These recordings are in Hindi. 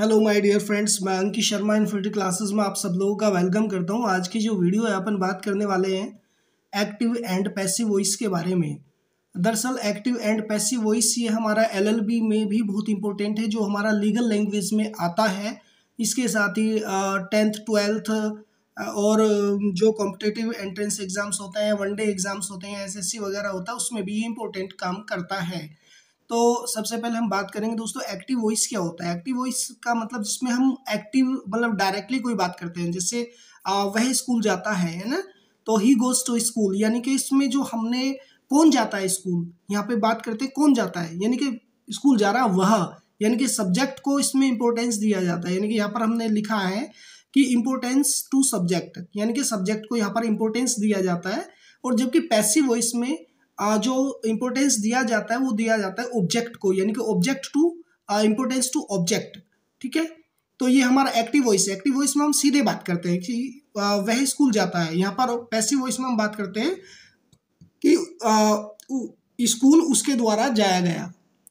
हेलो माय डियर फ्रेंड्स मैं अंकित शर्मा इन्फिनिटी क्लासेस में आप सब लोगों का वेलकम करता हूं आज की जो वीडियो है अपन बात करने वाले हैं एक्टिव एंड पैसिव वॉइस के बारे में दरअसल एक्टिव एंड पैसिव वॉइस ये हमारा एलएलबी में भी बहुत इंपॉर्टेंट है जो हमारा लीगल लैंग्वेज में आता है इसके साथ ही टेंथ ट्वेल्थ और जो कॉम्पिटेटिव एंट्रेंस एग्ज़ाम्स होते हैं वन डे एग्ज़ाम्स होते हैं एस वगैरह होता है उसमें भी ये इंपॉर्टेंट काम करता है तो सबसे पहले हम बात करेंगे दोस्तों एक्टिव वॉइस क्या होता है एक्टिव वॉइस का मतलब जिसमें हम एक्टिव मतलब डायरेक्टली कोई बात करते हैं जैसे वह स्कूल जाता है है ना तो ही गोज टू स्कूल यानी कि इसमें जो हमने कौन जाता है स्कूल यहाँ पे बात करते हैं कौन जाता है यानी कि स्कूल जा रहा वह यानी कि सब्जेक्ट को इसमें इम्पोर्टेंस दिया जाता है यानी कि यहाँ पर हमने लिखा है कि इम्पोर्टेंस टू सब्जेक्ट यानी कि सब्जेक्ट को यहाँ पर इम्पोर्टेंस दिया जाता है और जबकि पैसिव वॉइस में जो इम्पोर्टेंस दिया जाता है वो दिया जाता है ऑब्जेक्ट को यानी कि object to importance to object ठीक है तो ये हमारा एक्टिव वॉइस है एक्टिव वॉइस में हम सीधे बात करते हैं कि वह स्कूल जाता है यहाँ पर पैसिव वॉइस में हम बात करते हैं कि स्कूल उसके द्वारा जाया गया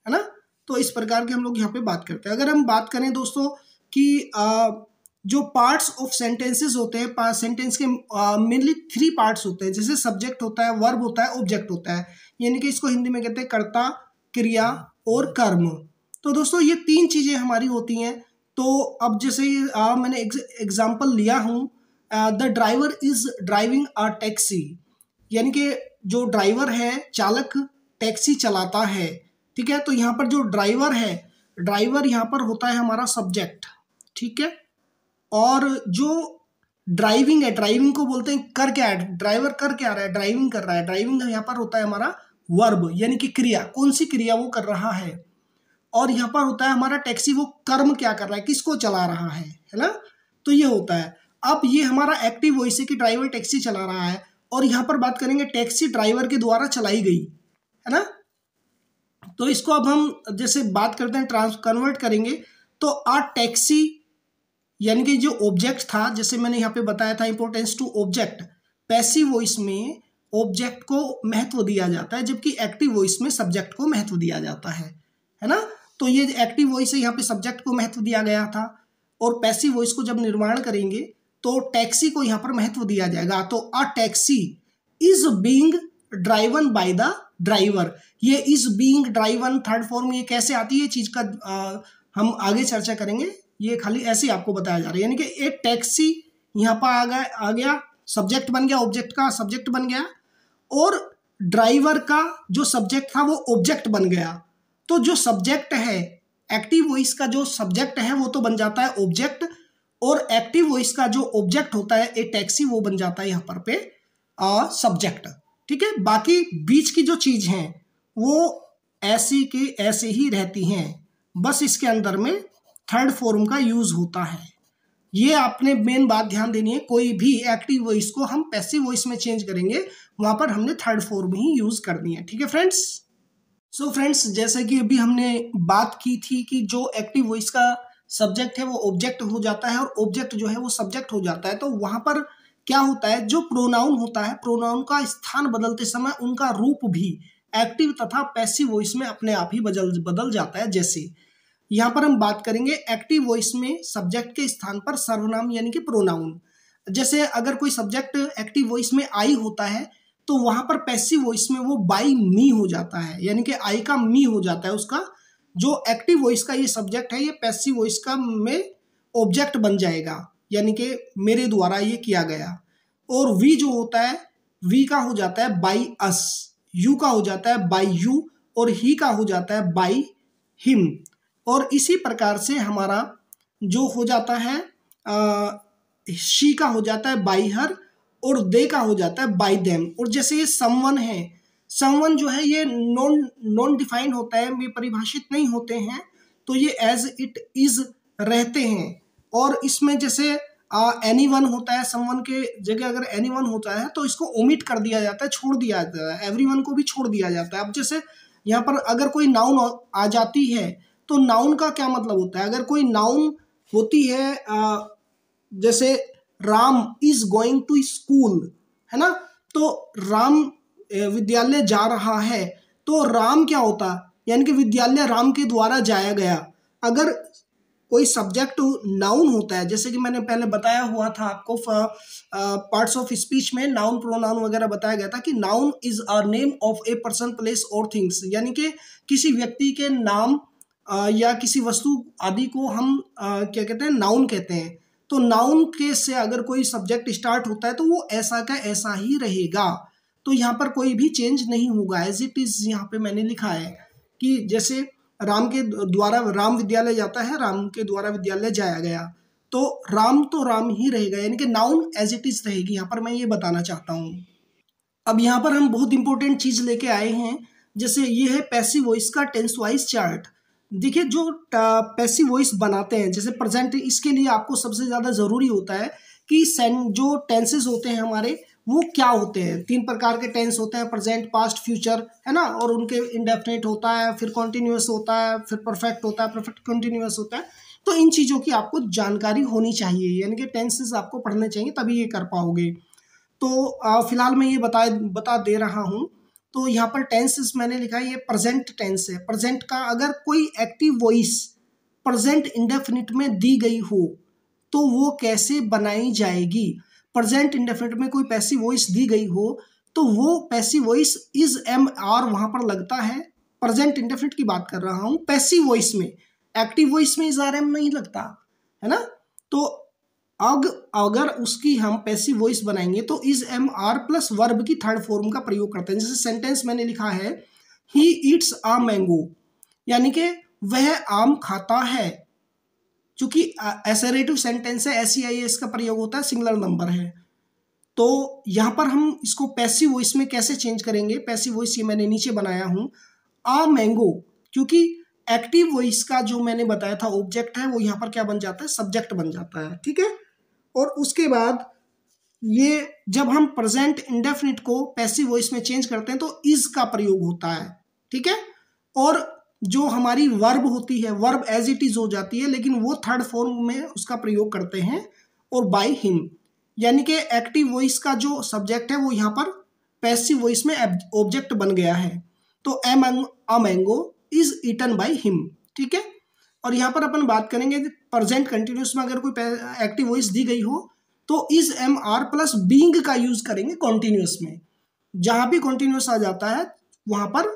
है ना तो इस प्रकार के हम लोग यहाँ पे बात करते हैं अगर हम बात करें दोस्तों कि जो पार्ट्स ऑफ सेंटेंसेस होते हैं सेंटेंस के मेनली थ्री पार्ट्स होते हैं जैसे सब्जेक्ट होता है वर्ब होता है ऑब्जेक्ट होता है यानी कि इसको हिंदी में कहते हैं कर्ता क्रिया और कर्म तो दोस्तों ये तीन चीज़ें हमारी होती हैं तो अब जैसे आ, मैंने एग्जाम्पल लिया हूँ the driver is driving a taxi यानी कि जो ड्राइवर है चालक टैक्सी चलाता है ठीक है तो यहाँ पर जो ड्राइवर है ड्राइवर यहाँ पर होता है हमारा सब्जेक्ट ठीक है और जो ड्राइविंग है ड्राइविंग को बोलते हैं कर क्या है ड्राइवर कर क्या रहा है ड्राइविंग कर रहा है ड्राइविंग यहाँ पर होता है हमारा वर्ब यानी कि क्रिया कौन सी क्रिया वो कर रहा है और यहाँ पर होता है हमारा टैक्सी वो कर्म क्या कर रहा है किसको चला रहा है है ना तो ये होता है अब ये हमारा एक्टिव वॉइस है कि ड्राइवर टैक्सी चला रहा है और यहाँ पर बात करेंगे टैक्सी ड्राइवर के द्वारा चलाई गई है ना तो इसको अब हम जैसे बात करते हैं ट्रांस कन्वर्ट करेंगे तो आ टैक्सी यानी कि जो ऑब्जेक्ट था जैसे मैंने यहाँ पे बताया था importance to object passive voice में ऑब्जेक्ट को महत्व दिया जाता है जबकि एक्टिव वॉइस में सब्जेक्ट को महत्व दिया जाता है है ना तो ये एक्टिव वॉइस है यहाँ पे सब्जेक्ट को महत्व दिया गया था और पैसिव वॉइस को जब निर्माण करेंगे तो टैक्सी को यहाँ पर महत्व दिया जाएगा तो a taxi is being driven by the driver ये is being driven third form ये कैसे आती है चीज का आ, हम आगे चर्चा करेंगे ये खाली ऐसे ही आपको बताया जा रहा है यानी कि एक टैक्सी यहाँ पर आ गया आ गया सब्जेक्ट बन गया ऑब्जेक्ट का सब्जेक्ट बन गया और ड्राइवर का जो सब्जेक्ट था वो ऑब्जेक्ट बन गया तो जो सब्जेक्ट है एक्टिव वॉइस का जो सब्जेक्ट है वो तो बन जाता है ऑब्जेक्ट और एक्टिव वॉइस का जो ऑब्जेक्ट होता है ए टैक्सी वो बन जाता है यहाँ पर पे सब्जेक्ट ठीक है बाकी बीच की जो चीज हैं वो ऐसी के ऐसे ही रहती हैं बस इसके अंदर में थर्ड फॉर्म का यूज होता है ये आपने मेन बात ध्यान देनी है कोई भी एक्टिव वॉइस को हम पैसिव वॉइस में चेंज करेंगे वहां पर हमने थर्ड फॉर्म ही यूज करनी है ठीक है फ्रेंड्स सो फ्रेंड्स जैसे कि अभी हमने बात की थी कि जो एक्टिव वॉइस का सब्जेक्ट है वो ऑब्जेक्ट हो जाता है और ऑब्जेक्ट जो है वो सब्जेक्ट हो जाता है तो वहां पर क्या होता है जो प्रोनाउन होता है प्रोनाउन का स्थान बदलते समय उनका रूप भी एक्टिव तथा पैसिव वॉइस में अपने आप ही बदल बदल जाता है जैसे यहाँ पर हम बात करेंगे एक्टिव वॉइस में सब्जेक्ट के स्थान पर सर्वनाम यानी कि प्रोनाउन जैसे अगर कोई सब्जेक्ट एक्टिव वॉइस में आई होता है तो वहां पर पैसिव वॉइस में वो बाई मी हो जाता है यानी कि आई का मी हो जाता है उसका जो एक्टिव वॉइस का ये सब्जेक्ट है ये पैसिव वॉइस का में ऑब्जेक्ट बन जाएगा यानी कि मेरे द्वारा ये किया गया और वी जो होता है वी का हो जाता है बाई अस यू का हो जाता है बाई यू और ही का हो जाता है बाई हिम और इसी प्रकार से हमारा जो हो जाता है आ, शी का हो जाता है बाई हर और दे का हो जाता है बाई देम और जैसे ये समवन है समवन जो है ये नॉन नॉन डिफाइंड होता है वे परिभाषित नहीं होते हैं तो ये एज इट इज रहते हैं और इसमें जैसे एनी वन होता है समवन के जगह अगर एनी वन होता है तो इसको ओमिट कर दिया जाता है छोड़ दिया जाता है एवरी वन को भी छोड़ दिया जाता है अब जैसे यहाँ पर अगर कोई नाउन आ जाती है तो नाउन का क्या मतलब होता है अगर कोई नाउन होती है आ, जैसे Ram is going to school है ना तो राम विद्यालय जा रहा है तो राम क्या होता यानी कि विद्यालय राम के द्वारा जाया गया अगर कोई सब्जेक्ट नाउन होता है जैसे कि मैंने पहले बताया हुआ था आपको पार्ट्स ऑफ स्पीच में नाउन प्रोनाउन वगैरह बताया गया था कि noun is a name of a person place और थिंग्स यानी कि किसी व्यक्ति के नाम या किसी वस्तु आदि को हम क्या कहते हैं नाउन कहते हैं तो नाउन के से अगर कोई सब्जेक्ट स्टार्ट होता है तो वो ऐसा का ऐसा ही रहेगा तो यहाँ पर कोई भी चेंज नहीं होगा एज इट इज़ यहाँ पे मैंने लिखा है कि जैसे राम के द्वारा राम विद्यालय जाता है राम के द्वारा विद्यालय जाया गया तो राम तो राम ही रहेगा यानी कि नाउन एज इट इज़ रहेगी यहाँ पर मैं ये बताना चाहता हूँ अब यहाँ पर हम बहुत इंपॉर्टेंट चीज़ लेके आए हैं जैसे ये है पैसिव वॉइस का टेंस वाइज चार्ट देखिए जो पैसिव वॉइस बनाते हैं जैसे प्रेजेंट इसके लिए आपको सबसे ज़्यादा ज़रूरी होता है कि सें जो टेंसेज होते हैं हमारे वो क्या होते हैं तीन प्रकार के टेंस होते हैं प्रेजेंट पास्ट फ्यूचर है ना और उनके इंडेफिनेट होता है फिर कॉन्टीन्यूस होता है फिर परफेक्ट होता है परफेक्ट कंटिन्यूस होता है तो इन चीज़ों की आपको जानकारी होनी चाहिए यानी कि टेंसेज आपको पढ़ने चाहिए तभी ये कर पाओगे तो फ़िलहाल मैं ये बता बता दे रहा हूँ तो यहाँ पर टेंस मैंने लिखा है ये प्रेजेंट टेंस है प्रेजेंट का अगर कोई एक्टिव वॉइस प्रेजेंट इंडेफिनिट में दी गई हो तो वो कैसे बनाई जाएगी प्रेजेंट इंडेफिनिट में कोई पैसिव वॉइस दी गई हो तो वो passive voice is am are वहाँ पर लगता है प्रेजेंट इंडेफिनिट की बात कर रहा हूँ पैसिव वॉइस में एक्टिव वॉइस में इज आर एम नहीं लगता है ना तो अग अगर उसकी हम पैसिव वॉइस बनाएंगे तो is am are plus verb की थर्ड फॉर्म का प्रयोग करते हैं जैसे सेंटेंस मैंने लिखा है ही ईट्स आ मैंगो यानी कि वह आम खाता है क्योंकि एसरेटिव सेंटेंस है एस आई एस का प्रयोग होता है सिंगलर नंबर है तो यहाँ पर हम इसको पैसिव वॉइस में कैसे चेंज करेंगे पैसिव वॉइस ये मैंने नीचे बनाया हूँ आ मैंगो क्योंकि एक्टिव वॉइस का जो मैंने बताया था ऑब्जेक्ट है वो यहाँ पर क्या बन जाता है सब्जेक्ट बन जाता है ठीक है और उसके बाद ये जब हम प्रेजेंट इंडेफिनिट को पैसिव वॉइस में चेंज करते हैं तो इज का प्रयोग होता है ठीक है और जो हमारी वर्ब होती है वर्ब एज इट इज हो जाती है लेकिन वो थर्ड फॉर्म में उसका प्रयोग करते हैं और बाय हिम यानी कि एक्टिव वॉइस का जो सब्जेक्ट है वो यहाँ पर पैसिव वॉइस में ऑब्जेक्ट बन गया है तो um a mango is eaten by him ठीक है और यहाँ पर अपन बात करेंगे प्रजेंट कंटिन्यूस में अगर कोई एक्टिव वॉइस दी गई हो तो is am are plus being का यूज करेंगे कॉन्टिन्यूस में जहां भी कॉन्टिन्यूस आ जाता है वहां पर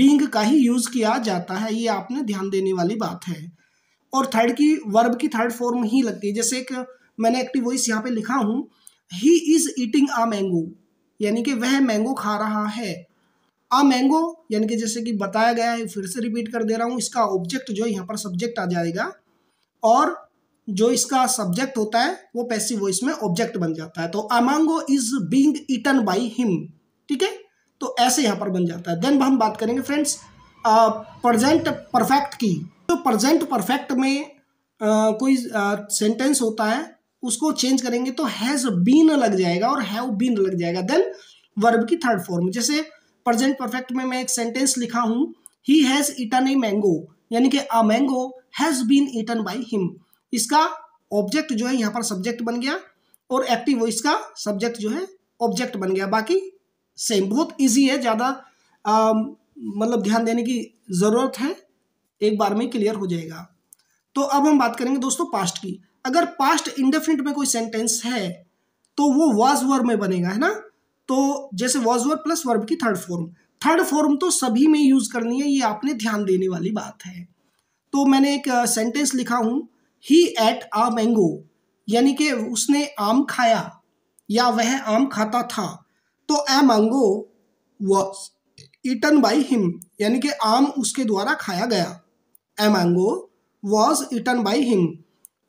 बींग का ही यूज किया जाता है ये आपने ध्यान देने वाली बात है और थर्ड की वर्ब की थर्ड फॉर्म ही लगती है जैसे एक मैंने एक्टिव वॉइस यहाँ पे लिखा हूँ he is eating a mango यानी कि वह मैंगो खा रहा है अ मैंगो यानी कि जैसे कि बताया गया है फिर से रिपीट कर दे रहा हूँ इसका ऑब्जेक्ट जो यहाँ पर सब्जेक्ट आ जाएगा और जो इसका सब्जेक्ट होता है वो पैसिव वॉइस में ऑब्जेक्ट बन जाता है तो a mango is being eaten by him ठीक है तो ऐसे यहाँ पर बन जाता है देन हम बात करेंगे फ्रेंड्स प्रजेंट परफेक्ट की तो प्रजेंट परफेक्ट में आ, कोई सेंटेंस होता है उसको चेंज करेंगे तो हैज़ बीन लग जाएगा और हैव बीन लग जाएगा देन वर्ब की थर्ड फॉर्म जैसे प्रजेंट परफेक्ट में मैं एक सेंटेंस लिखा हूँ he has eaten a mango यानी कि a mango has been eaten by him इसका ऑब्जेक्ट जो है यहाँ पर सब्जेक्ट बन गया और एक्टिव वॉइस का सब्जेक्ट जो है ऑब्जेक्ट बन गया बाकी सेम बहुत इजी है ज़्यादा मतलब ध्यान देने की ज़रूरत है एक बार में क्लियर हो जाएगा तो अब हम बात करेंगे दोस्तों पास्ट की अगर पास्ट इंडेफिनिट में कोई सेंटेंस है तो वो वॉज वर्ब में बनेगा है ना तो जैसे वॉज वर्ब प्लस वर्ब की थर्ड फॉर्म थर्ड फॉर्म तो सभी में यूज करनी है ये आपने ध्यान देने वाली बात है तो मैंने एक सेंटेंस लिखा हूँ ही एट आ मैंगो यानी कि उसने आम खाया या वह आम खाता था तो a mango was eaten by him यानी कि आम उसके द्वारा खाया गया a mango was eaten by him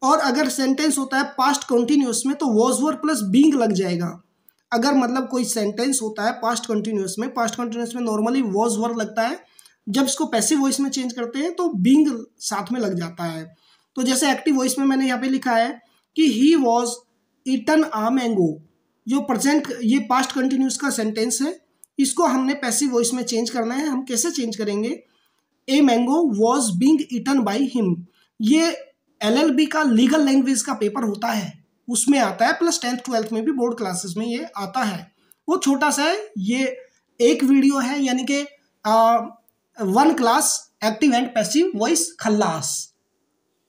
और अगर सेंटेंस होता है पास्ट कंटिन्यूस में तो वॉज वर प्लस बींग लग जाएगा अगर मतलब कोई सेंटेंस होता है पास्ट कंटिन्यूस में पास्ट कंटिन्यूस में नॉर्मली वॉज वर लगता है जब इसको पैसिव वॉइस में चेंज करते हैं तो बींग साथ में लग जाता है तो जैसे एक्टिव वॉइस में मैंने यहाँ पे लिखा है कि he was eaten a mango जो प्रजेंट ये पास्ट कंटिन्यूस का सेंटेंस है इसको हमने पैसिव वॉइस में चेंज करना है हम कैसे चेंज करेंगे a mango was being eaten by him ये एल एल बी का लीगल लैंग्वेज का पेपर होता है उसमें आता है प्लस टेंथ ट्वेल्थ में भी बोर्ड क्लासेस में ये आता है वो छोटा सा है ये एक वीडियो है यानी कि one class active and passive voice खल्लास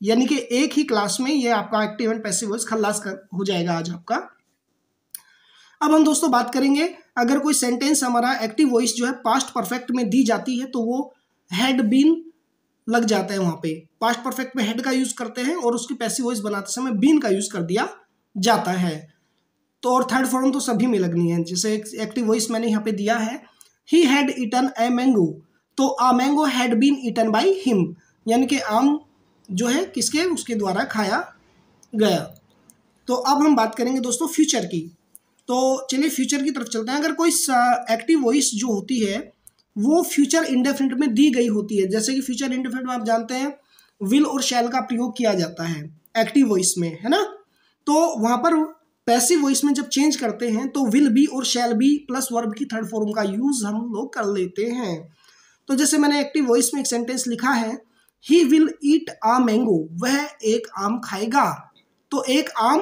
यानी कि एक ही क्लास में ये आपका एक्टिव एंड पैसिव वॉइस खल्लास कर, हो जाएगा आज आपका अब हम दोस्तों बात करेंगे अगर कोई सेंटेंस हमारा एक्टिव वॉइस जो है पास्ट परफेक्ट में दी जाती है तो वो हैड बीन लग जाता है वहां पे पास्ट परफेक्ट में हेड का यूज़ करते हैं और उसकी पैसिव वॉइस बनाते समय बीन का यूज़ कर दिया जाता है तो और थर्ड फॉर्म तो सभी में लगनी है जैसे एक्टिव वॉइस मैंने यहाँ पे दिया है he had eaten a mango तो a mango had been eaten by him यानी कि आम जो है किसके उसके द्वारा खाया गया तो अब हम बात करेंगे दोस्तों फ्यूचर की तो चलिए फ्यूचर की तरफ चलते हैं अगर कोई एक्टिव वॉइस जो होती है वो फ्यूचर इंडेफिनिट में दी गई होती है जैसे कि फ्यूचर इंडेफिनिट में आप जानते हैं विल और शैल का प्रयोग किया जाता है एक्टिव वॉइस में है ना तो वहाँ पर पैसिव वॉइस में जब चेंज करते हैं तो विल बी और शैल बी प्लस वर्ब की थर्ड फॉर्म का यूज़ हम लोग कर लेते हैं तो जैसे मैंने एक्टिव वॉइस में एक सेंटेंस लिखा है he will eat uh mango वह एक आम खाएगा तो एक आम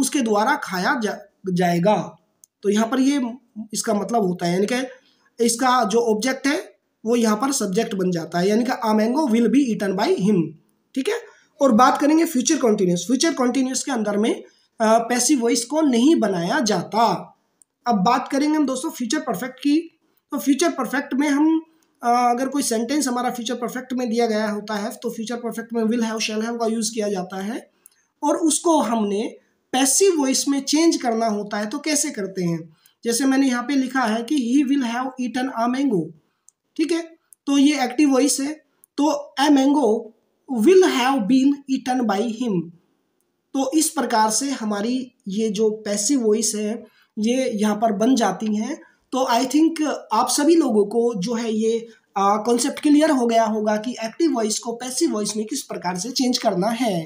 उसके द्वारा खाया जा, जाएगा तो यहाँ पर ये इसका मतलब होता है यानी कि इसका जो ऑब्जेक्ट है वो यहाँ पर सब्जेक्ट बन जाता है यानी कि a mango will be eaten by him ठीक है और बात करेंगे फ्यूचर कॉन्टिन्यूस फ्यूचर कॉन्टिन्यूस के अंदर में पैसिव वॉइस को नहीं बनाया जाता अब बात करेंगे हम दोस्तों फ्यूचर परफेक्ट की तो फ्यूचर परफेक्ट में हम अगर कोई सेंटेंस हमारा फ्यूचर परफेक्ट में दिया गया होता है तो फ्यूचर परफेक्ट में विल हैव शैल हैव का यूज़ किया जाता है और उसको हमने पैसिव वॉइस में चेंज करना होता है तो कैसे करते हैं जैसे मैंने यहाँ पे लिखा है कि he will have eaten a mango ठीक है तो ये एक्टिव वॉइस है तो a mango will have been eaten by him तो इस प्रकार से हमारी ये जो पैसिव वॉइस है ये यहाँ पर बन जाती हैं तो आई थिंक uh, आप सभी लोगों को जो है ये कॉन्सेप्ट uh, क्लियर हो गया होगा कि एक्टिव वॉइस को पैसिव वॉइस में किस प्रकार से चेंज करना है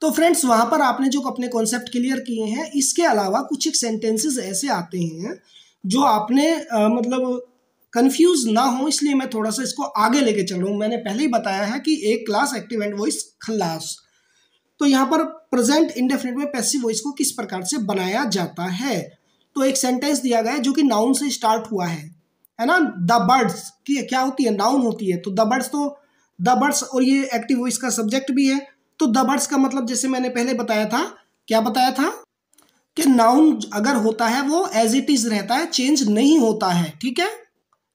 तो फ्रेंड्स वहाँ पर आपने जो अपने कॉन्सेप्ट क्लियर किए हैं इसके अलावा कुछ एक सेंटेंसेस ऐसे आते हैं जो आपने uh, मतलब कंफ्यूज ना हो इसलिए मैं थोड़ा सा इसको आगे लेके चलूँ मैंने पहले ही बताया है कि एक क्लास एक्टिव एंड वॉइस खलास तो यहाँ पर प्रेजेंट इंडेफिनेट में पैसिव वॉइस को किस प्रकार से बनाया जाता है तो एक सेंटेंस दिया गया है जो कि नाउन से स्टार्ट हुआ है है ना द बर्ड्स की क्या होती है नाउन होती है तो द बर्ड्स तो द बर्ड्स और ये एक्टिव वॉइस का सब्जेक्ट भी है तो द बर्ड्स का मतलब जैसे मैंने पहले बताया था क्या बताया था कि नाउन अगर होता है वो एज इट इज रहता है चेंज नहीं होता है ठीक है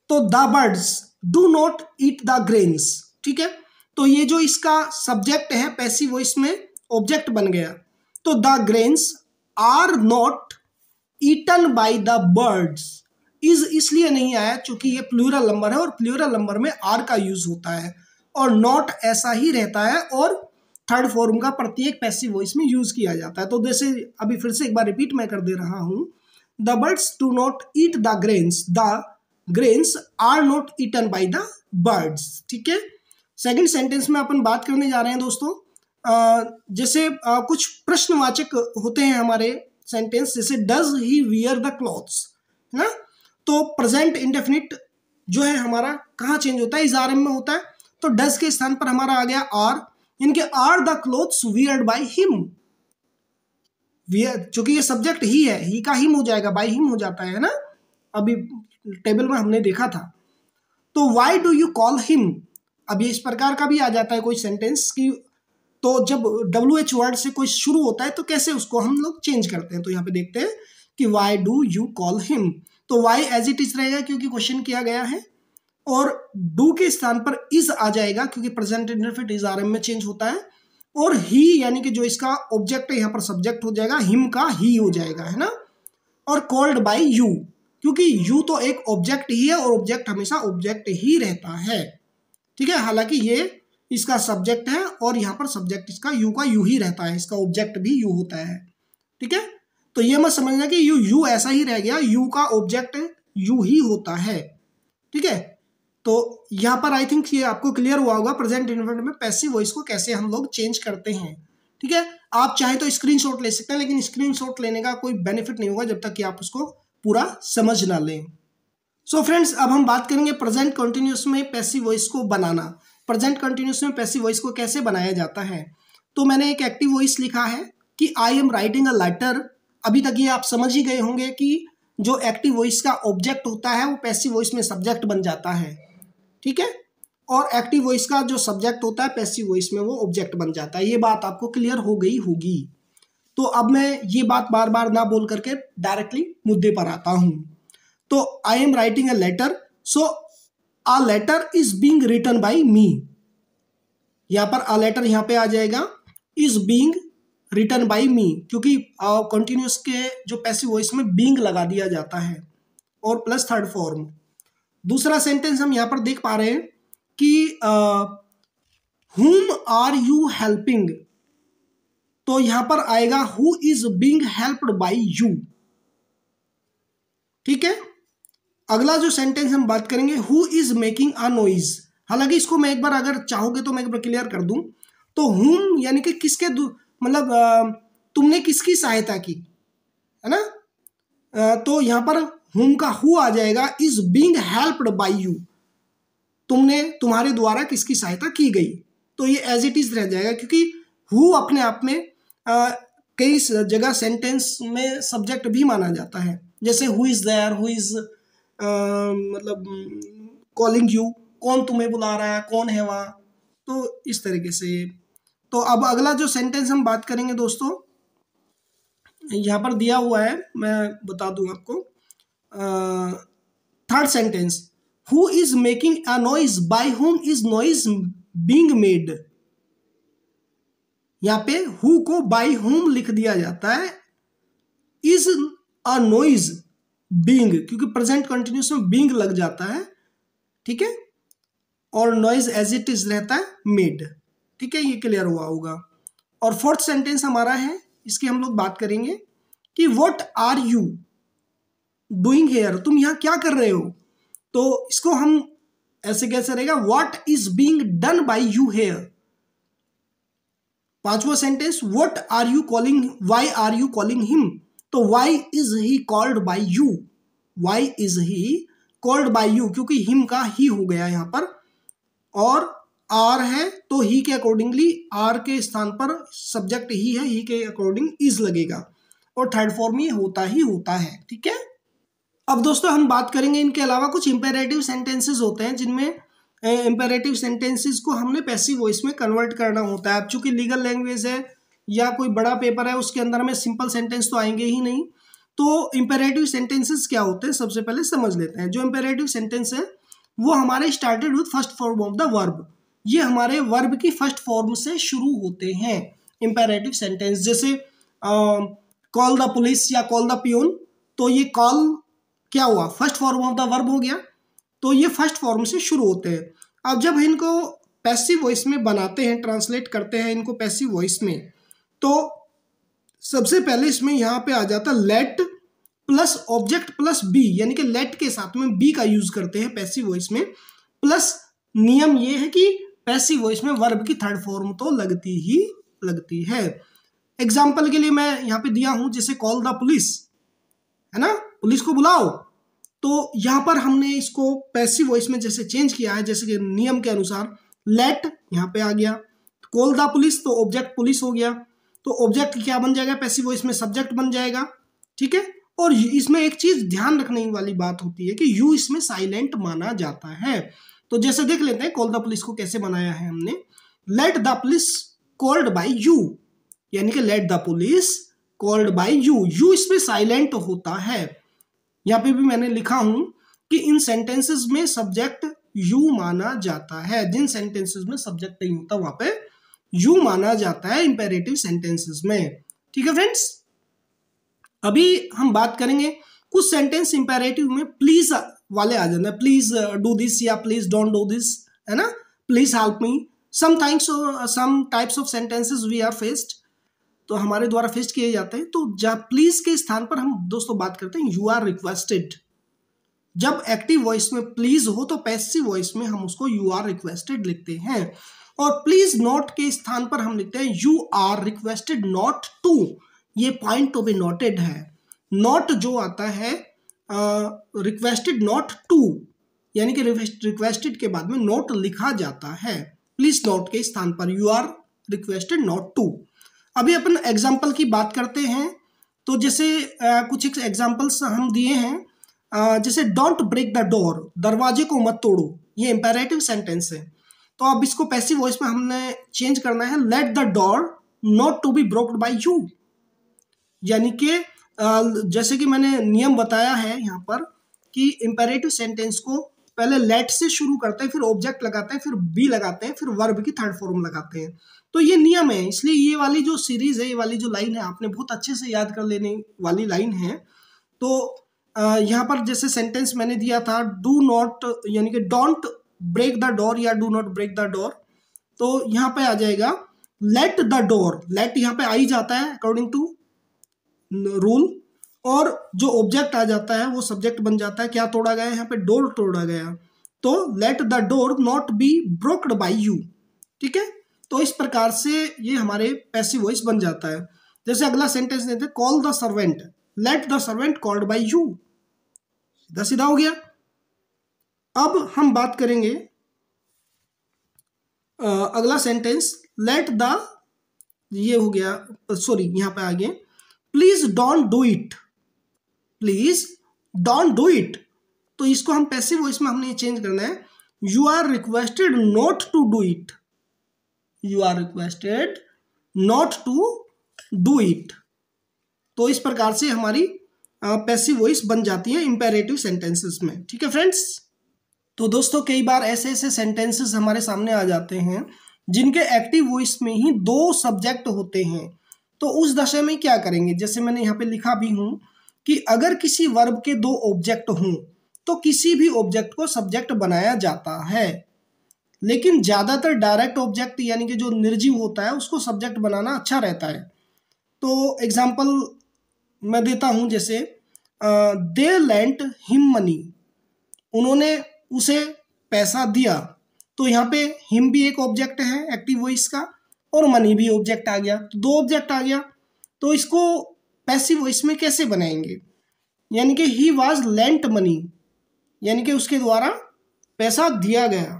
तो the birds do not eat the grains ठीक है तो ये जो इसका सब्जेक्ट है पैसिव वॉइस में ऑब्जेक्ट बन गया तो the grains are not eaten by the birds is इसलिए नहीं आया क्योंकि ये प्लूरल नंबर है और प्लूरल नंबर में आर का यूज होता है और नॉट ऐसा ही रहता है और थर्ड फॉर्म का प्रत्येक पैसिव वॉइस में यूज किया जाता है तो जैसे अभी फिर से एक बार रिपीट मैं कर दे रहा हूँ the birds do not eat the grains the grains are not eaten by the birds ठीक है सेकेंड सेंटेंस में अपन बात करने जा रहे हैं दोस्तों जैसे कुछ प्रश्नवाचक होते हैं हमारे सेंटेंस जैसे does he wear the clothes है ना तो प्रेजेंट इंडेफिनिट जो है हमारा कहाँ चेंज होता है इस आर में होता है तो डज के स्थान पर हमारा आ गया आर इनके are the clothes weared by him चूंकि ये सब्जेक्ट ही है ही का हिम हो जाएगा बाई हिम हो जाता है ना अभी टेबल में हमने देखा था तो why do you call him अब ये इस प्रकार का भी आ जाता है कोई सेंटेंस कि तो जब डब्ल्यू एच वर्ड से कोई शुरू होता है तो कैसे उसको हम लोग चेंज करते हैं तो यहाँ पे देखते हैं कि why do you call him तो वाई एज इट इज रहेगा क्योंकि क्वेश्चन किया गया है और डू के स्थान पर इज आ जाएगा क्योंकि प्रेजेंट इंटरफेट इज आर एम में चेंज होता है और ही यानी कि जो इसका ऑब्जेक्ट है यहाँ पर सब्जेक्ट हो जाएगा हिम का ही हो जाएगा है ना और कॉल्ड बाय यू क्योंकि यू तो एक ऑब्जेक्ट ही है और ऑब्जेक्ट हमेशा ऑब्जेक्ट ही रहता है ठीक है हालांकि ये इसका सब्जेक्ट है और यहाँ पर सब्जेक्ट इसका यू का यू ही रहता है इसका ऑब्जेक्ट भी यू होता है ठीक है तो ये मत समझना कि यू यू ऐसा ही रह गया यू का ऑब्जेक्ट यू ही होता है ठीक है तो यहाँ पर आई थिंक ये आपको क्लियर हुआ होगा प्रेजेंट इन्वेंट में पैसिव वॉइस को कैसे हम लोग चेंज करते हैं ठीक है आप चाहे तो स्क्रीनशॉट ले सकते हैं लेकिन स्क्रीनशॉट लेने का कोई बेनिफिट नहीं होगा जब तक कि आप उसको पूरा समझ ना लें सो so फ्रेंड्स अब हम बात करेंगे प्रेजेंट कंटिन्यूस में पैसिव वॉइस को बनाना प्रेजेंट कंटिन्यूस में पैसिव वॉइस को कैसे बनाया जाता है तो मैंने एक एक्टिव वॉइस लिखा है कि I am writing a letter अभी तक ये आप समझ ही गए होंगे कि जो एक्टिव वॉइस का ऑब्जेक्ट होता है वो पैसिव वॉइस में सब्जेक्ट बन जाता है ठीक है और एक्टिव वॉइस का जो सब्जेक्ट होता है पैसिव वॉइस में वो ऑब्जेक्ट बन जाता है ये बात आपको क्लियर हो गई होगी तो अब मैं ये बात बार बार ना बोल करके डायरेक्टली मुद्दे पर आता हूँ तो I am writing a letter so a letter is being written by me यहां पर अ लेटर यहां पे आ जाएगा is being written by me क्योंकि कंटिन्यूस uh, के जो पैसिव वॉइस में बींग लगा दिया जाता है और प्लस थर्ड फॉर्म दूसरा सेंटेंस हम यहां पर देख पा रहे हैं कि हुम आर यू हेल्पिंग तो यहां पर आएगा who is being helped by you ठीक है अगला जो सेंटेंस हम बात करेंगे who is making a noise हालांकि इसको मैं एक बार अगर चाहोगे तो मैं एक बार क्लियर कर दूं तो हुम यानी कि किसके मतलब तुमने किसकी सहायता की है ना तो यहां पर हुम का हु आ जाएगा is being helped by you तुमने तुम्हारे द्वारा किसकी सहायता की गई तो ये एज इट इज रह जाएगा क्योंकि हु अपने आप में कई जगह सेंटेंस में सब्जेक्ट भी माना जाता है जैसे who is there who is मतलब कॉलिंग यू कौन तुम्हें बुला रहा है कौन है वहाँ तो इस तरीके से तो अब अगला जो सेंटेंस हम बात करेंगे दोस्तों यहाँ पर दिया हुआ है मैं बता दूँ आपको third sentence who is making a noise by whom is noise being made यहाँ पे हु को बाई होम लिख दिया जाता है इज अ नॉइज बींग क्योंकि प्रेजेंट कंटिन्यूस में बींग लग जाता है ठीक है और नॉइज एज इट इज रहता है मेड ठीक है ये क्लियर हुआ होगा और फोर्थ सेंटेंस हमारा है इसकी हम लोग बात करेंगे कि what are you doing here तुम यहां क्या कर रहे हो तो इसको हम ऐसे कैसे रहेगा what is being done by you here पांचवा sentence what are you calling why are you calling him तो why is he called by you why is he called by you क्योंकि हिम का ही हो गया यहां पर और आर है तो ही के अकॉर्डिंगली आर के स्थान पर सब्जेक्ट ही है ही के अकॉर्डिंग इज लगेगा और थर्ड फॉर्म ये होता ही होता है ठीक है अब दोस्तों हम बात करेंगे इनके अलावा कुछ इंपेरेटिव सेंटेंसेज होते हैं जिनमें इंपेरेटिव सेंटेंसेस को हमने पैसिव वॉइस में कन्वर्ट करना होता है अब चूंकि लीगल लैंग्वेज है या कोई बड़ा पेपर है उसके अंदर हमें सिंपल सेंटेंस तो आएंगे ही नहीं तो इम्पेरेटिव सेंटेंसेस क्या होते हैं सबसे पहले समझ लेते हैं जो इम्पेरेटिव सेंटेंस है वो हमारे started with first form of the verb ये हमारे वर्ब की फर्स्ट फॉर्म से शुरू होते हैं इम्पेरेटिव सेंटेंस जैसे कॉल द पुलिस या कॉल द प्यून तो ये कॉल क्या हुआ first form of the verb हो गया तो ये फर्स्ट फॉर्म से शुरू होते हैं अब जब इनको पैसिव वॉइस में बनाते हैं ट्रांसलेट करते हैं इनको पैसिव वॉइस में तो सबसे पहले इसमें यहां पे आ जाता let plus object plus be यानी कि लेट के साथ में बी का यूज करते हैं पैसिव वॉइस में प्लस नियम यह है कि पैसिव वॉइस में वर्ब की थर्ड फॉर्म तो लगती ही लगती है एग्जाम्पल के लिए मैं यहाँ पे दिया हूं जैसे कॉल द पुलिस है ना पुलिस को बुलाओ तो यहां पर हमने इसको पैसिव वॉइस में जैसे चेंज किया है जैसे कि नियम के अनुसार लेट यहां पे आ गया कॉल द पुलिस तो ऑब्जेक्ट पुलिस हो गया तो ऑब्जेक्ट क्या बन जाएगा पैसिव वॉइस में सब्जेक्ट बन जाएगा ठीक है और इसमें एक चीज ध्यान रखने वाली बात होती है कि यू इसमें साइलेंट माना जाता है तो जैसे देख लेते हैं कॉल द पुलिस को कैसे बनाया है हमने let the police called by you यानी कि let the police called by you you इसमें साइलेंट होता है यहां पे भी मैंने लिखा हूं कि इन सेंटेंसेस में सब्जेक्ट यू माना जाता है जिन सेंटेंसेस में सब्जेक्ट नहीं होता वहां पर यू माना जाता है इंपेरेटिव सेंटेंसेस में ठीक है फ्रेंड्स अभी हम बात करेंगे कुछ सेंटेंस इंपेरेटिव में प्लीज वाले आ जाते हैं प्लीज डू दिस या प्लीज डोंट डू दिस है ना please help me some times some types of sentences we are faced तो हमारे द्वारा फेस्ड किए जाते हैं तो जब प्लीज के स्थान पर हम दोस्तों बात करते हैं यू आर रिक्वेस्टेड जब एक्टिव वॉइस में प्लीज हो तो पैसिव वॉइस में हम उसको यू आर रिक्वेस्टेड लिखते हैं और प्लीज नॉट के स्थान पर हम लिखते हैं you are requested not to ये पॉइंट टू बी नोटेड है नॉट जो आता है रिक्वेस्टेड नॉट टू यानी कि रिक्वेस्टेड के बाद में नोट लिखा जाता है प्लीज नोट के स्थान पर you are requested not to अभी अपन एग्जाम्पल की बात करते हैं तो जैसे आ, कुछ एक एग्जाम्पल्स हम दिए हैं आ, जैसे डोंट ब्रेक द डोर दरवाजे को मत तोड़ो ये इंपेरेटिव सेंटेंस है तो अब इसको पैसिव वॉइस में हमने चेंज करना है let the door not to be broked by you यानी कि जैसे कि मैंने नियम बताया है यहाँ पर कि इम्पेरेटिव सेंटेंस को पहले लेट से शुरू करते हैं फिर ऑब्जेक्ट लगाते हैं फिर बी लगाते हैं फिर वर्ब की थर्ड फॉर्म लगाते हैं तो ये नियम है इसलिए ये वाली जो सीरीज है ये वाली जो लाइन है आपने बहुत अच्छे से याद कर लेने वाली लाइन है तो यहाँ पर जैसे सेंटेंस मैंने दिया था डू नॉट यानी कि डोंट ब्रेक द डोर या do not break the door तो यहाँ पे आ जाएगा लेट द डोर लेट यहाँ पे आ ही जाता है अकॉर्डिंग टू रूल और जो ऑब्जेक्ट आ जाता है वो सब्जेक्ट बन जाता है क्या तोड़ा गया यहाँ पे डोर तोड़ा गया तो let the door not be broked by you ठीक है तो इस प्रकार से ये हमारे पैसिव वॉइस बन जाता है जैसे अगला सेंटेंस देते call the servant let the servant called by you सीधा सीधा हो गया अब हम बात करेंगे अगला सेंटेंस लेट द ये हो गया सॉरी यहां पे आगे please don't do it please don't do it तो इसको हम पैसिव वॉइस में हमने चेंज करना है you are requested not to do it you are requested not to do it तो इस प्रकार से हमारी पैसिव वॉइस बन जाती है इंपेरेटिव सेंटेंसेस में ठीक है फ्रेंड्स तो दोस्तों कई बार ऐसे ऐसे सेंटेंसेस हमारे सामने आ जाते हैं जिनके एक्टिव वॉइस में ही दो सब्जेक्ट होते हैं तो उस दशा में क्या करेंगे जैसे मैंने यहाँ पे लिखा भी हूँ कि अगर किसी वर्ब के दो ऑब्जेक्ट हों तो किसी भी ऑब्जेक्ट को सब्जेक्ट बनाया जाता है लेकिन ज़्यादातर डायरेक्ट ऑब्जेक्ट यानी कि जो निर्जीव होता है उसको सब्जेक्ट बनाना अच्छा रहता है तो एग्जाम्पल मैं देता हूँ जैसे दे लेंट हिम मनी उन्होंने उसे पैसा दिया तो यहाँ पे हिम भी एक ऑब्जेक्ट है एक्टिव वॉइस का और मनी भी ऑब्जेक्ट आ गया तो दो ऑब्जेक्ट आ गया तो इसको पैसिव वॉइस में कैसे बनाएंगे यानी कि ही वॉज लेंट मनी यानी कि उसके द्वारा पैसा दिया गया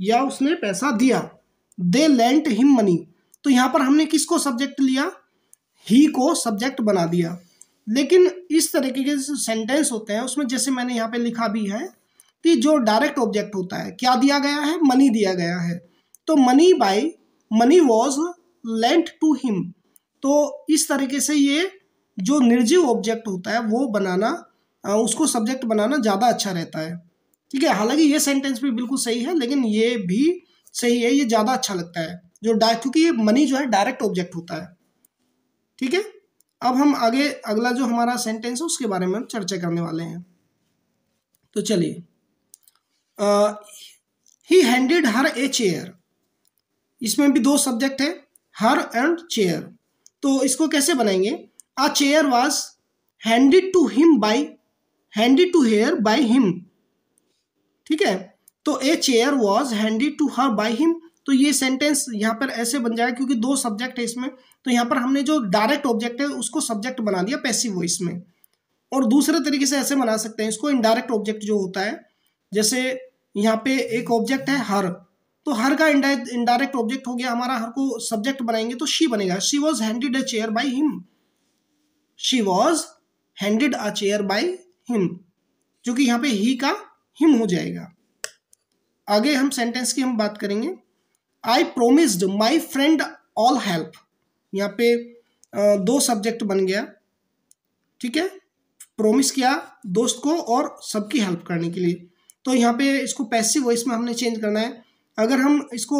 या उसने पैसा दिया दे लेंट हिम मनी तो यहाँ पर हमने किसको सब्जेक्ट लिया ही को सब्जेक्ट बना दिया लेकिन इस तरीके के सेंटेंस होते हैं उसमें जैसे मैंने यहाँ पे लिखा भी है कि जो डायरेक्ट ऑब्जेक्ट होता है क्या दिया गया है मनी दिया गया है तो money by money was lent to him तो इस तरीके से ये जो निर्जीव ऑब्जेक्ट होता है वो बनाना उसको सब्जेक्ट बनाना ज़्यादा अच्छा रहता है ठीक है हालांकि ये सेंटेंस भी बिल्कुल सही है लेकिन ये भी सही है ये ज़्यादा अच्छा लगता है जो डाय क्योंकि ये मनी जो है डायरेक्ट ऑब्जेक्ट होता है ठीक है अब हम आगे अगला जो हमारा सेंटेंस है उसके बारे में हम चर्चा करने वाले हैं तो चलिए ही हैंडेड हर ए चेयर इसमें भी दो सब्जेक्ट है हर एंड चेयर तो इसको कैसे बनाएंगे a chair was handed to him by handed to her by him ठीक है तो a chair was handed to her by him तो ये सेंटेंस यहाँ पर ऐसे बन जाएगा क्योंकि दो सब्जेक्ट है इसमें तो यहाँ पर हमने जो डायरेक्ट ऑब्जेक्ट है उसको सब्जेक्ट बना दिया पैसिव वॉइस में और दूसरे तरीके से ऐसे बना सकते हैं इसको इनडायरेक्ट ऑब्जेक्ट जो होता है जैसे यहाँ पे एक ऑब्जेक्ट है हर तो हर का इनडायरेक्ट ऑब्जेक्ट हो गया हमारा हर को सब्जेक्ट बनाएंगे तो शी बनेगा she was handed a chair by him she was handed a chair by him जो कि यहाँ पे ही का हिम हो जाएगा आगे हम सेंटेंस की हम बात करेंगे I promised my friend all help यहाँ पे दो सब्जेक्ट बन गया ठीक है प्रोमिस किया दोस्त को और सबकी हेल्प करने के लिए तो यहाँ पे इसको पैसिव वॉइस में हमने चेंज करना है अगर हम इसको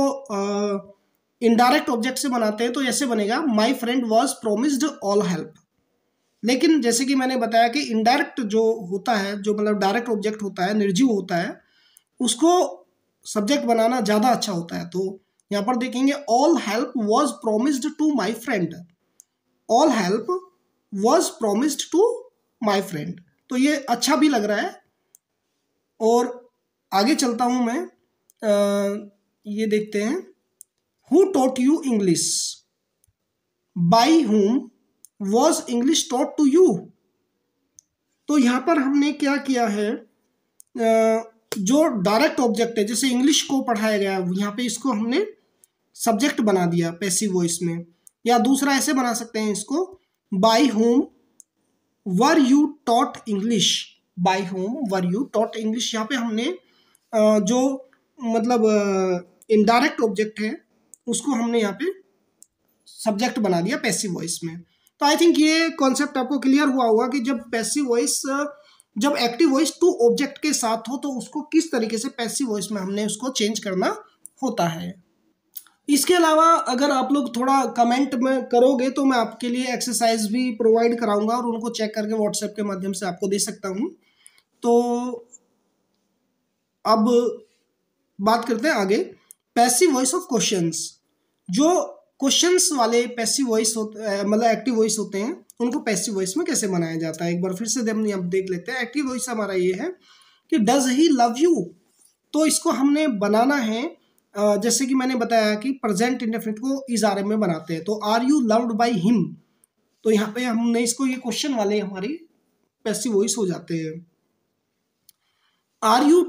इनडायरेक्ट ऑब्जेक्ट से बनाते हैं तो ऐसे बनेगा my friend was promised all help लेकिन जैसे कि मैंने बताया कि इनडायरेक्ट जो होता है जो मतलब डायरेक्ट ऑब्जेक्ट होता है निर्जीव होता है उसको सब्जेक्ट बनाना ज़्यादा अच्छा होता है तो यहाँ पर देखेंगे all help was promised to my friend all help was promised to my friend तो ये अच्छा भी लग रहा है और आगे चलता हूँ मैं आ, ये देखते हैं who taught you English by whom was English taught to you तो यहाँ पर हमने क्या किया है आ, जो डायरेक्ट ऑब्जेक्ट है जैसे इंग्लिश को पढ़ाया गया यहाँ पे इसको हमने सब्जेक्ट बना दिया पैसिव वॉइस में या दूसरा ऐसे बना सकते हैं इसको by whom were you taught English by whom were you taught English यहाँ पे हमने जो मतलब इनडायरेक्ट ऑब्जेक्ट है उसको हमने यहाँ पे सब्जेक्ट बना दिया पैसिव वॉइस में तो आई थिंक ये कॉन्सेप्ट आपको क्लियर हुआ होगा कि जब पैसिव वॉइस जब एक्टिव वॉइस टू ऑब्जेक्ट के साथ हो तो उसको किस तरीके से पैसिव वॉइस में हमने उसको चेंज करना होता है इसके अलावा अगर आप लोग थोड़ा कमेंट में करोगे तो मैं आपके लिए एक्सरसाइज भी प्रोवाइड कराऊंगा और उनको चेक करके व्हाट्सएप के माध्यम से आपको दे सकता हूँ तो अब बात करते हैं आगे पैसिव वॉइस ऑफ क्वेश्चंस जो क्वेश्चंस वाले पैसिव वॉइस मतलब एक्टिव वॉइस होते हैं उनको पैसिव वॉइस में कैसे बनाया जाता है एक बार फिर से हम अब देख लेते हैं एक्टिव वॉइस हमारा ये है कि डज ही लव यू तो इसको हमने बनाना है जैसे कि मैंने बताया कि प्रेजेंट इंडेफिनिट को इस आर में बनाते हैं तो are you loved by him तो यहाँ पे हमने इसको ये क्वेश्चन वाले हमारी पैसिव वॉइस हो जाते हैं are you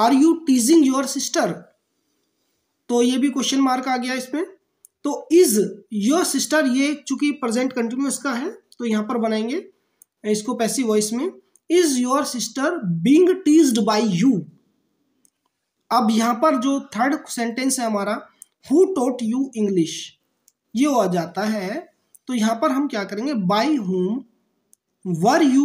are you teasing your sister तो ये भी क्वेश्चन मार्क आ गया इसमें तो इज योर सिस्टर ये चूंकि प्रेजेंट कंटिन्यूस का है तो यहां पर बनाएंगे इसको पैसिव वॉइस में is your sister being teased by you अब यहां पर जो थर्ड सेंटेंस है हमारा हु टोट यू इंग्लिश ये हो जाता है तो यहां पर हम क्या करेंगे by whom were you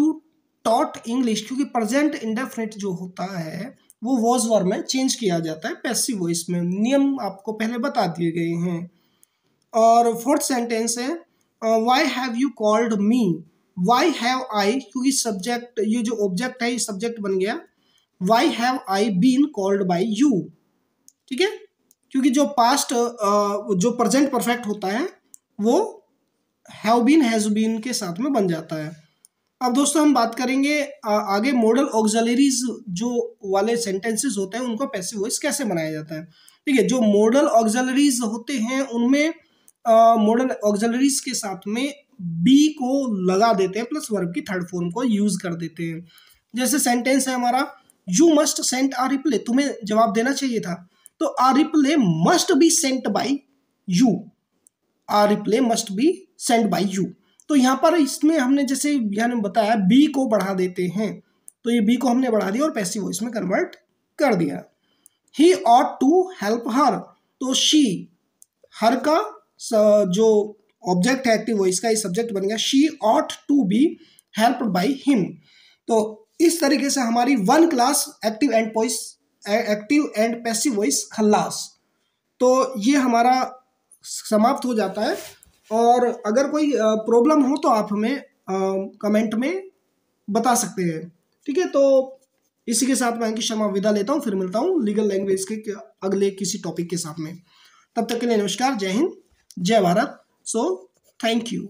taught English क्योंकि प्रेजेंट इंडेफिनिट जो होता है वो वॉज वर में चेंज किया जाता है पैसिव वॉइस में नियम आपको पहले बता दिए गए हैं और फोर्थ सेंटेंस है why have you called me why have I क्योंकि सब्जेक्ट ये जो ऑब्जेक्ट है ये सब्जेक्ट बन गया why have I been called by you ठीक है क्योंकि जो पास्ट जो प्रजेंट परफेक्ट होता है वो हैव बीन हैज़ बीन के साथ में बन जाता है अब दोस्तों हम बात करेंगे आगे मॉडल ऑक्जलरीज जो वाले सेंटेंसेस होते हैं उनको पैसे वॉइस कैसे बनाया जाता है ठीक है जो मॉडल ऑक्जलरीज होते हैं उनमें मॉडल ऑक्जलरीज के साथ में बी को लगा देते हैं प्लस वर्ब की थर्ड फॉर्म को यूज़ कर देते हैं जैसे सेंटेंस है हमारा you must sent a reply तुम्हें जवाब देना चाहिए था तो a reply must be sent by you a reply must be sent by you तो यहाँ पर इसमें हमने जैसे यहाँ ने बताया बी को बढ़ा देते हैं तो ये बी को हमने बढ़ा दिया और पैसिव वॉइस में कन्वर्ट कर दिया he ought to help her तो शी हर का जो ऑब्जेक्ट है एक्टिव वॉइस का ये सब्जेक्ट बन गया she ought to be helped by him तो इस तरीके से हमारी one class active and voice active and passive voice खल्लास तो ये हमारा समाप्त हो जाता है और अगर कोई प्रॉब्लम हो तो आप हमें कमेंट में बता सकते हैं ठीक है तो इसी के साथ मैं अंकित शर्मा विदा लेता हूँ फिर मिलता हूँ लीगल लैंग्वेज के अगले किसी टॉपिक के साथ में तब तक के लिए नमस्कार जय हिंद जय भारत सो थैंक यू